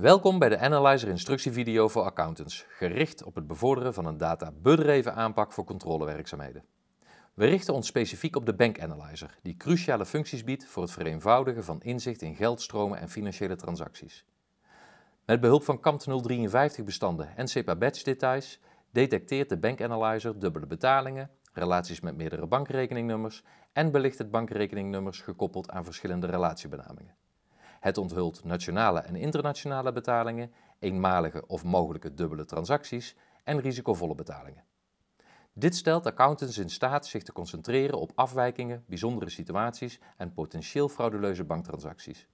Welkom bij de Analyzer instructievideo voor accountants, gericht op het bevorderen van een data-bedreven aanpak voor controlewerkzaamheden. We richten ons specifiek op de Bank Analyzer, die cruciale functies biedt voor het vereenvoudigen van inzicht in geldstromen en financiële transacties. Met behulp van CAMT 053 bestanden en SEPA batch details detecteert de Bank Analyzer dubbele betalingen, relaties met meerdere bankrekeningnummers en belicht het bankrekeningnummers gekoppeld aan verschillende relatiebenamingen. Het onthult nationale en internationale betalingen, eenmalige of mogelijke dubbele transacties en risicovolle betalingen. Dit stelt accountants in staat zich te concentreren op afwijkingen, bijzondere situaties en potentieel frauduleuze banktransacties.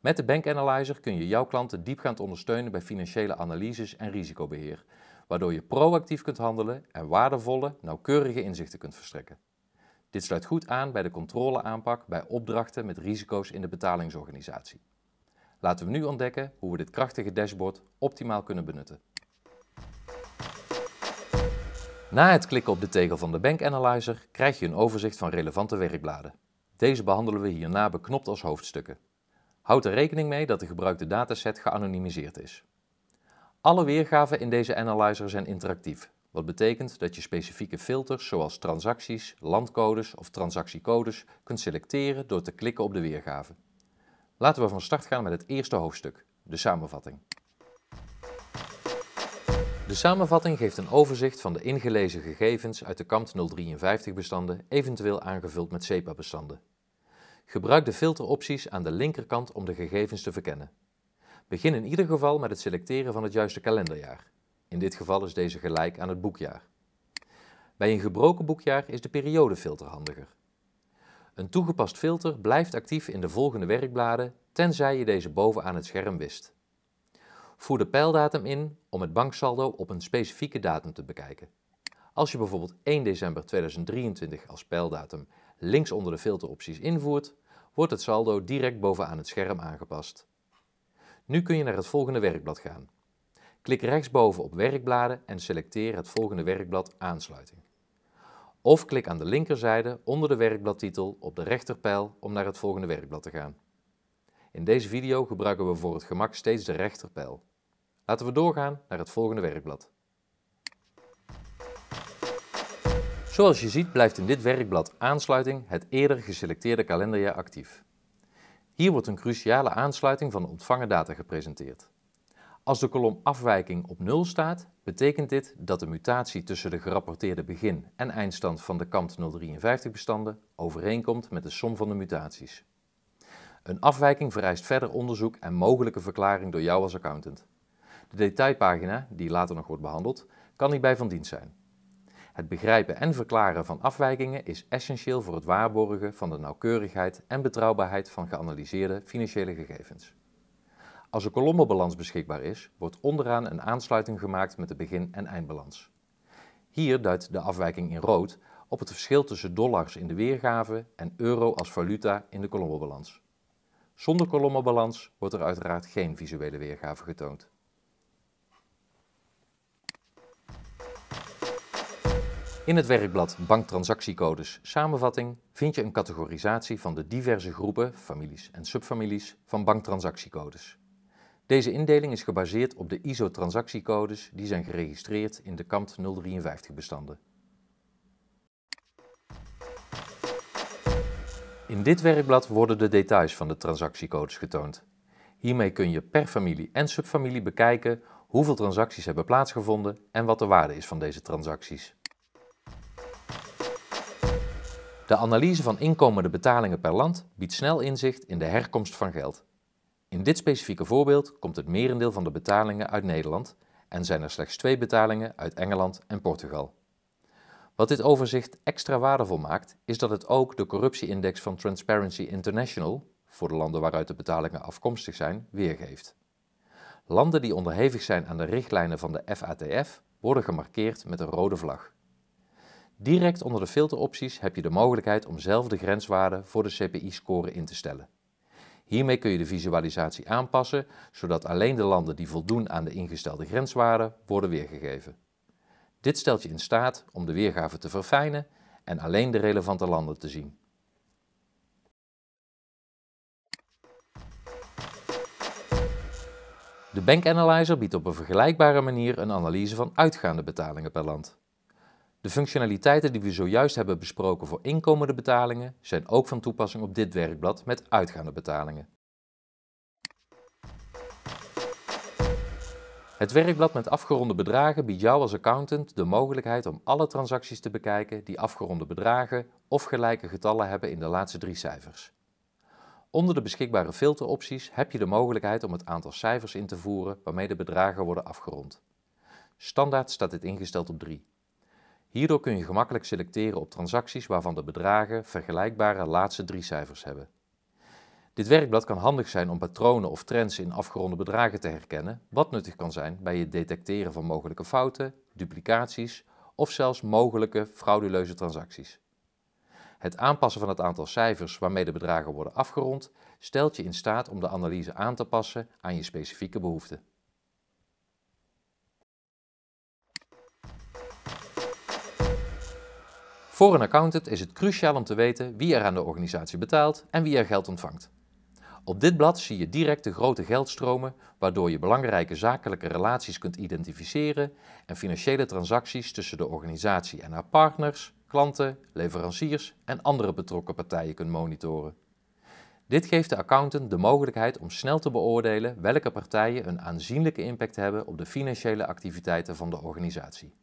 Met de Bank Analyzer kun je jouw klanten diepgaand ondersteunen bij financiële analyses en risicobeheer, waardoor je proactief kunt handelen en waardevolle, nauwkeurige inzichten kunt verstrekken. Dit sluit goed aan bij de controleaanpak bij opdrachten met risico's in de betalingsorganisatie. Laten we nu ontdekken hoe we dit krachtige dashboard optimaal kunnen benutten. Na het klikken op de tegel van de Bank Analyzer krijg je een overzicht van relevante werkbladen. Deze behandelen we hierna beknopt als hoofdstukken. Houd er rekening mee dat de gebruikte dataset geanonimiseerd is. Alle weergaven in deze analyzer zijn interactief, wat betekent dat je specifieke filters zoals transacties, landcodes of transactiecodes kunt selecteren door te klikken op de weergave. Laten we van start gaan met het eerste hoofdstuk, de samenvatting. De samenvatting geeft een overzicht van de ingelezen gegevens uit de kant 053-bestanden, eventueel aangevuld met SEPA-bestanden. Gebruik de filteropties aan de linkerkant om de gegevens te verkennen. Begin in ieder geval met het selecteren van het juiste kalenderjaar. In dit geval is deze gelijk aan het boekjaar. Bij een gebroken boekjaar is de periodefilter handiger. Een toegepast filter blijft actief in de volgende werkbladen, tenzij je deze bovenaan het scherm wist. Voer de pijldatum in om het banksaldo op een specifieke datum te bekijken. Als je bijvoorbeeld 1 december 2023 als pijldatum links onder de filteropties invoert, wordt het saldo direct bovenaan het scherm aangepast. Nu kun je naar het volgende werkblad gaan, Klik rechtsboven op Werkbladen en selecteer het volgende werkblad Aansluiting. Of klik aan de linkerzijde onder de werkbladtitel op de rechterpijl om naar het volgende werkblad te gaan. In deze video gebruiken we voor het gemak steeds de rechterpijl. Laten we doorgaan naar het volgende werkblad. Zoals je ziet blijft in dit werkblad Aansluiting het eerder geselecteerde kalenderjaar actief. Hier wordt een cruciale aansluiting van de ontvangen data gepresenteerd. Als de kolom afwijking op 0 staat, betekent dit dat de mutatie tussen de gerapporteerde begin- en eindstand van de kant 053-bestanden overeenkomt met de som van de mutaties. Een afwijking vereist verder onderzoek en mogelijke verklaring door jou als accountant. De detailpagina, die later nog wordt behandeld, kan hierbij van dienst zijn. Het begrijpen en verklaren van afwijkingen is essentieel voor het waarborgen van de nauwkeurigheid en betrouwbaarheid van geanalyseerde financiële gegevens. Als een kolommenbalans beschikbaar is, wordt onderaan een aansluiting gemaakt met de begin- en eindbalans. Hier duidt de afwijking in rood op het verschil tussen dollars in de weergave en euro als valuta in de kolommenbalans. Zonder kolommenbalans wordt er uiteraard geen visuele weergave getoond. In het werkblad Banktransactiecodes Samenvatting vind je een categorisatie van de diverse groepen, families en subfamilies van banktransactiecodes. Deze indeling is gebaseerd op de ISO-transactiecodes die zijn geregistreerd in de KAMT 053-bestanden. In dit werkblad worden de details van de transactiecodes getoond. Hiermee kun je per familie en subfamilie bekijken hoeveel transacties hebben plaatsgevonden en wat de waarde is van deze transacties. De analyse van inkomende betalingen per land biedt snel inzicht in de herkomst van geld. In dit specifieke voorbeeld komt het merendeel van de betalingen uit Nederland en zijn er slechts twee betalingen uit Engeland en Portugal. Wat dit overzicht extra waardevol maakt, is dat het ook de corruptieindex van Transparency International, voor de landen waaruit de betalingen afkomstig zijn, weergeeft. Landen die onderhevig zijn aan de richtlijnen van de FATF worden gemarkeerd met een rode vlag. Direct onder de filteropties heb je de mogelijkheid om zelf de grenswaarden voor de CPI-score in te stellen. Hiermee kun je de visualisatie aanpassen, zodat alleen de landen die voldoen aan de ingestelde grenswaarden worden weergegeven. Dit stelt je in staat om de weergave te verfijnen en alleen de relevante landen te zien. De Bank Analyzer biedt op een vergelijkbare manier een analyse van uitgaande betalingen per land. De functionaliteiten die we zojuist hebben besproken voor inkomende betalingen zijn ook van toepassing op dit werkblad met uitgaande betalingen. Het werkblad met afgeronde bedragen biedt jou als accountant de mogelijkheid om alle transacties te bekijken die afgeronde bedragen of gelijke getallen hebben in de laatste drie cijfers. Onder de beschikbare filteropties heb je de mogelijkheid om het aantal cijfers in te voeren waarmee de bedragen worden afgerond. Standaard staat dit ingesteld op 3. Hierdoor kun je gemakkelijk selecteren op transacties waarvan de bedragen vergelijkbare laatste drie cijfers hebben. Dit werkblad kan handig zijn om patronen of trends in afgeronde bedragen te herkennen, wat nuttig kan zijn bij het detecteren van mogelijke fouten, duplicaties of zelfs mogelijke frauduleuze transacties. Het aanpassen van het aantal cijfers waarmee de bedragen worden afgerond stelt je in staat om de analyse aan te passen aan je specifieke behoeften. Voor een accountant is het cruciaal om te weten wie er aan de organisatie betaalt en wie er geld ontvangt. Op dit blad zie je direct de grote geldstromen, waardoor je belangrijke zakelijke relaties kunt identificeren en financiële transacties tussen de organisatie en haar partners, klanten, leveranciers en andere betrokken partijen kunt monitoren. Dit geeft de accountant de mogelijkheid om snel te beoordelen welke partijen een aanzienlijke impact hebben op de financiële activiteiten van de organisatie.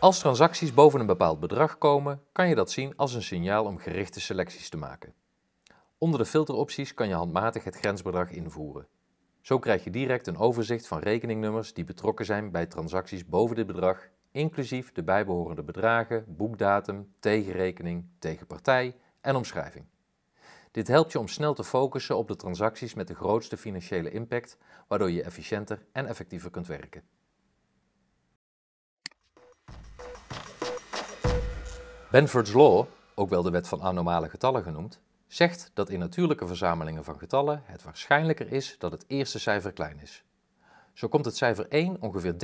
Als transacties boven een bepaald bedrag komen, kan je dat zien als een signaal om gerichte selecties te maken. Onder de filteropties kan je handmatig het grensbedrag invoeren. Zo krijg je direct een overzicht van rekeningnummers die betrokken zijn bij transacties boven dit bedrag, inclusief de bijbehorende bedragen, boekdatum, tegenrekening, tegenpartij en omschrijving. Dit helpt je om snel te focussen op de transacties met de grootste financiële impact, waardoor je efficiënter en effectiever kunt werken. Benford's Law, ook wel de wet van anormale getallen genoemd, zegt dat in natuurlijke verzamelingen van getallen het waarschijnlijker is dat het eerste cijfer klein is. Zo komt het cijfer 1 ongeveer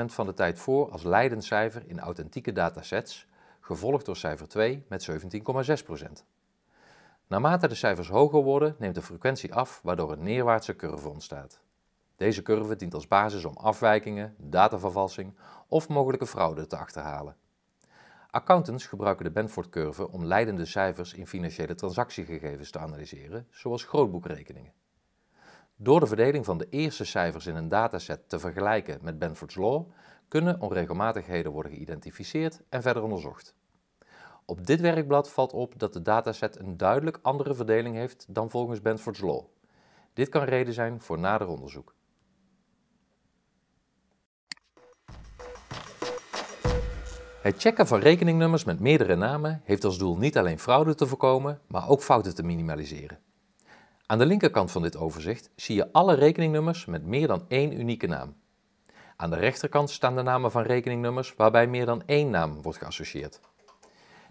30,1% van de tijd voor als leidend cijfer in authentieke datasets, gevolgd door cijfer 2 met 17,6%. Naarmate de cijfers hoger worden, neemt de frequentie af, waardoor een neerwaartse curve ontstaat. Deze curve dient als basis om afwijkingen, datavervalsing of mogelijke fraude te achterhalen. Accountants gebruiken de Benford-curve om leidende cijfers in financiële transactiegegevens te analyseren, zoals grootboekrekeningen. Door de verdeling van de eerste cijfers in een dataset te vergelijken met Benford's Law, kunnen onregelmatigheden worden geïdentificeerd en verder onderzocht. Op dit werkblad valt op dat de dataset een duidelijk andere verdeling heeft dan volgens Benford's Law. Dit kan reden zijn voor nader onderzoek. Het checken van rekeningnummers met meerdere namen heeft als doel niet alleen fraude te voorkomen, maar ook fouten te minimaliseren. Aan de linkerkant van dit overzicht zie je alle rekeningnummers met meer dan één unieke naam. Aan de rechterkant staan de namen van rekeningnummers waarbij meer dan één naam wordt geassocieerd.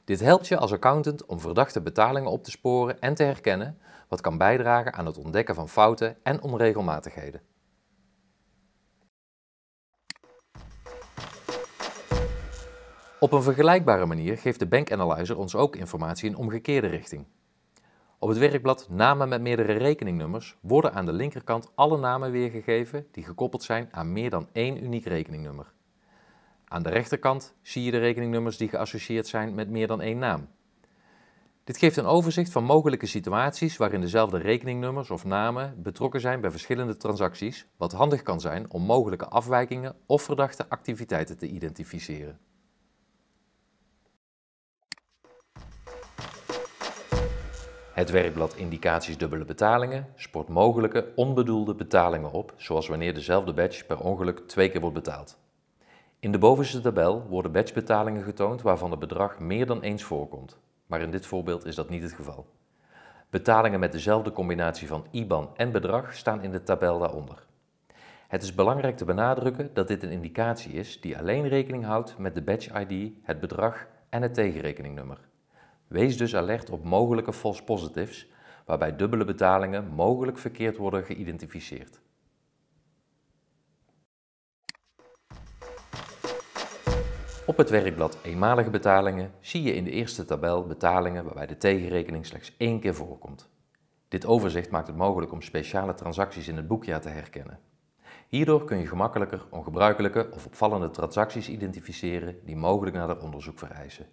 Dit helpt je als accountant om verdachte betalingen op te sporen en te herkennen, wat kan bijdragen aan het ontdekken van fouten en onregelmatigheden. Op een vergelijkbare manier geeft de Bank Analyzer ons ook informatie in omgekeerde richting. Op het werkblad Namen met meerdere rekeningnummers worden aan de linkerkant alle namen weergegeven die gekoppeld zijn aan meer dan één uniek rekeningnummer. Aan de rechterkant zie je de rekeningnummers die geassocieerd zijn met meer dan één naam. Dit geeft een overzicht van mogelijke situaties waarin dezelfde rekeningnummers of namen betrokken zijn bij verschillende transacties, wat handig kan zijn om mogelijke afwijkingen of verdachte activiteiten te identificeren. het werkblad Indicaties dubbele betalingen sport mogelijke onbedoelde betalingen op, zoals wanneer dezelfde badge per ongeluk twee keer wordt betaald. In de bovenste tabel worden badgebetalingen getoond waarvan het bedrag meer dan eens voorkomt, maar in dit voorbeeld is dat niet het geval. Betalingen met dezelfde combinatie van IBAN en bedrag staan in de tabel daaronder. Het is belangrijk te benadrukken dat dit een indicatie is die alleen rekening houdt met de badge-ID, het bedrag en het tegenrekeningnummer. Wees dus alert op mogelijke false positives, waarbij dubbele betalingen mogelijk verkeerd worden geïdentificeerd. Op het werkblad eenmalige betalingen zie je in de eerste tabel betalingen waarbij de tegenrekening slechts één keer voorkomt. Dit overzicht maakt het mogelijk om speciale transacties in het boekjaar te herkennen. Hierdoor kun je gemakkelijker ongebruikelijke of opvallende transacties identificeren die mogelijk nader onderzoek vereisen.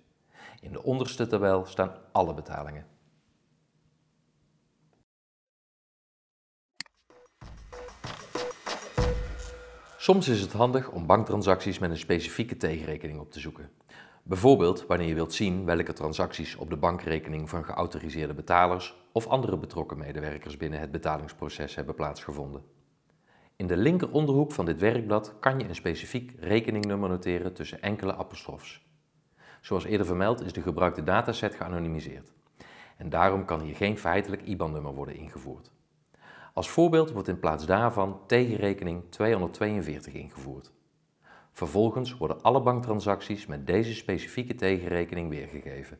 In de onderste tabel staan alle betalingen. Soms is het handig om banktransacties met een specifieke tegenrekening op te zoeken. Bijvoorbeeld wanneer je wilt zien welke transacties op de bankrekening van geautoriseerde betalers of andere betrokken medewerkers binnen het betalingsproces hebben plaatsgevonden. In de linkeronderhoek van dit werkblad kan je een specifiek rekeningnummer noteren tussen enkele apostrofs. Zoals eerder vermeld is de gebruikte dataset geanonimiseerd. En daarom kan hier geen feitelijk IBAN-nummer worden ingevoerd. Als voorbeeld wordt in plaats daarvan tegenrekening 242 ingevoerd. Vervolgens worden alle banktransacties met deze specifieke tegenrekening weergegeven.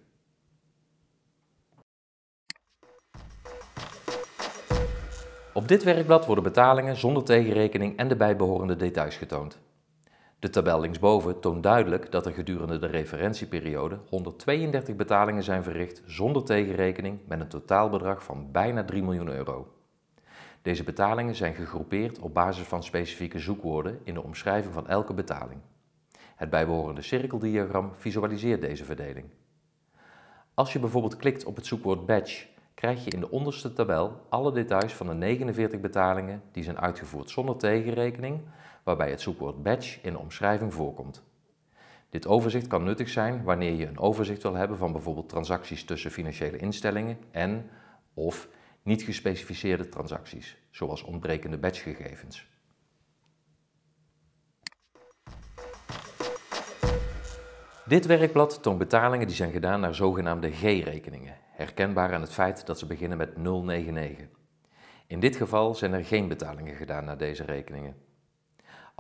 Op dit werkblad worden betalingen zonder tegenrekening en de bijbehorende details getoond. De tabel linksboven toont duidelijk dat er gedurende de referentieperiode 132 betalingen zijn verricht zonder tegenrekening met een totaalbedrag van bijna 3 miljoen euro. Deze betalingen zijn gegroepeerd op basis van specifieke zoekwoorden in de omschrijving van elke betaling. Het bijbehorende cirkeldiagram visualiseert deze verdeling. Als je bijvoorbeeld klikt op het zoekwoord batch, krijg je in de onderste tabel alle details van de 49 betalingen die zijn uitgevoerd zonder tegenrekening waarbij het zoekwoord batch in de omschrijving voorkomt. Dit overzicht kan nuttig zijn wanneer je een overzicht wil hebben van bijvoorbeeld transacties tussen financiële instellingen en of niet gespecificeerde transacties, zoals ontbrekende batchgegevens. Dit werkblad toont betalingen die zijn gedaan naar zogenaamde G-rekeningen, herkenbaar aan het feit dat ze beginnen met 099. In dit geval zijn er geen betalingen gedaan naar deze rekeningen.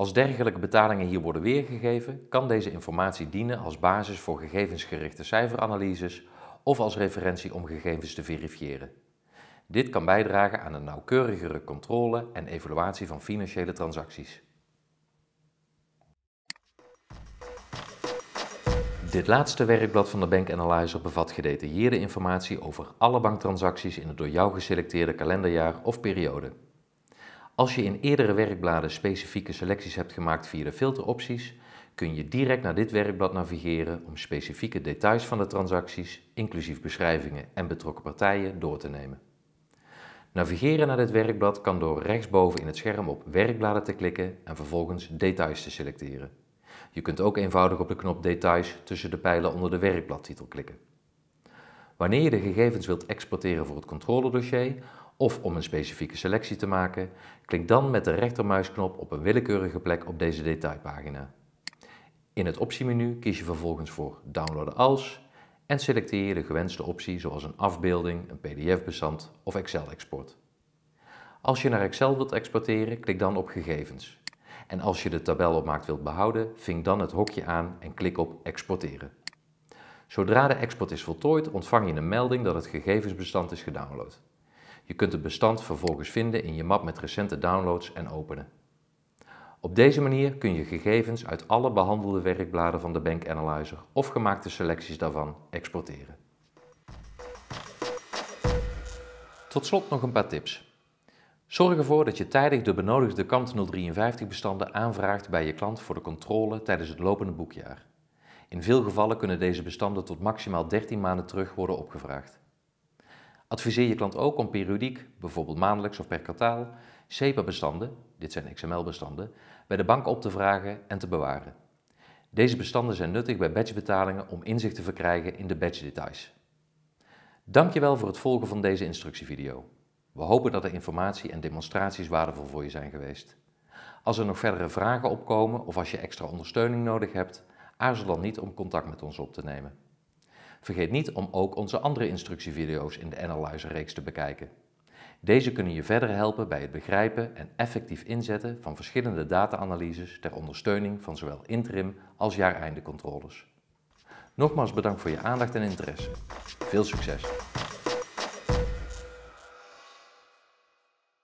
Als dergelijke betalingen hier worden weergegeven, kan deze informatie dienen als basis voor gegevensgerichte cijferanalyses of als referentie om gegevens te verifiëren. Dit kan bijdragen aan een nauwkeurigere controle en evaluatie van financiële transacties. Dit laatste werkblad van de Bank Analyzer bevat gedetailleerde informatie over alle banktransacties in het door jou geselecteerde kalenderjaar of periode. Als je in eerdere werkbladen specifieke selecties hebt gemaakt via de filteropties, kun je direct naar dit werkblad navigeren om specifieke details van de transacties, inclusief beschrijvingen en betrokken partijen, door te nemen. Navigeren naar dit werkblad kan door rechtsboven in het scherm op Werkbladen te klikken en vervolgens Details te selecteren. Je kunt ook eenvoudig op de knop Details tussen de pijlen onder de werkbladtitel klikken. Wanneer je de gegevens wilt exporteren voor het controledossier of om een specifieke selectie te maken, klik dan met de rechtermuisknop op een willekeurige plek op deze detailpagina. In het optiemenu kies je vervolgens voor Downloaden als en selecteer je de gewenste optie zoals een afbeelding, een pdf-bestand of Excel-export. Als je naar Excel wilt exporteren, klik dan op Gegevens. En als je de tabel opmaakt wilt behouden, ving dan het hokje aan en klik op Exporteren. Zodra de export is voltooid, ontvang je een melding dat het gegevensbestand is gedownload. Je kunt het bestand vervolgens vinden in je map met recente downloads en openen. Op deze manier kun je gegevens uit alle behandelde werkbladen van de Bank Analyzer of gemaakte selecties daarvan exporteren. Tot slot nog een paar tips. Zorg ervoor dat je tijdig de benodigde kant 053 bestanden aanvraagt bij je klant voor de controle tijdens het lopende boekjaar. In veel gevallen kunnen deze bestanden tot maximaal 13 maanden terug worden opgevraagd. Adviseer je klant ook om periodiek, bijvoorbeeld maandelijks of per kwartaal, SEPA-bestanden, dit zijn XML-bestanden, bij de bank op te vragen en te bewaren. Deze bestanden zijn nuttig bij batchbetalingen om inzicht te verkrijgen in de batchdetails. Dankjewel voor het volgen van deze instructievideo. We hopen dat de informatie en demonstraties waardevol voor je zijn geweest. Als er nog verdere vragen opkomen of als je extra ondersteuning nodig hebt, aarzel dan niet om contact met ons op te nemen. Vergeet niet om ook onze andere instructievideo's in de Analyzer reeks te bekijken. Deze kunnen je verder helpen bij het begrijpen en effectief inzetten van verschillende data-analyses ter ondersteuning van zowel interim als jaareindecontroles. Nogmaals bedankt voor je aandacht en interesse. Veel succes!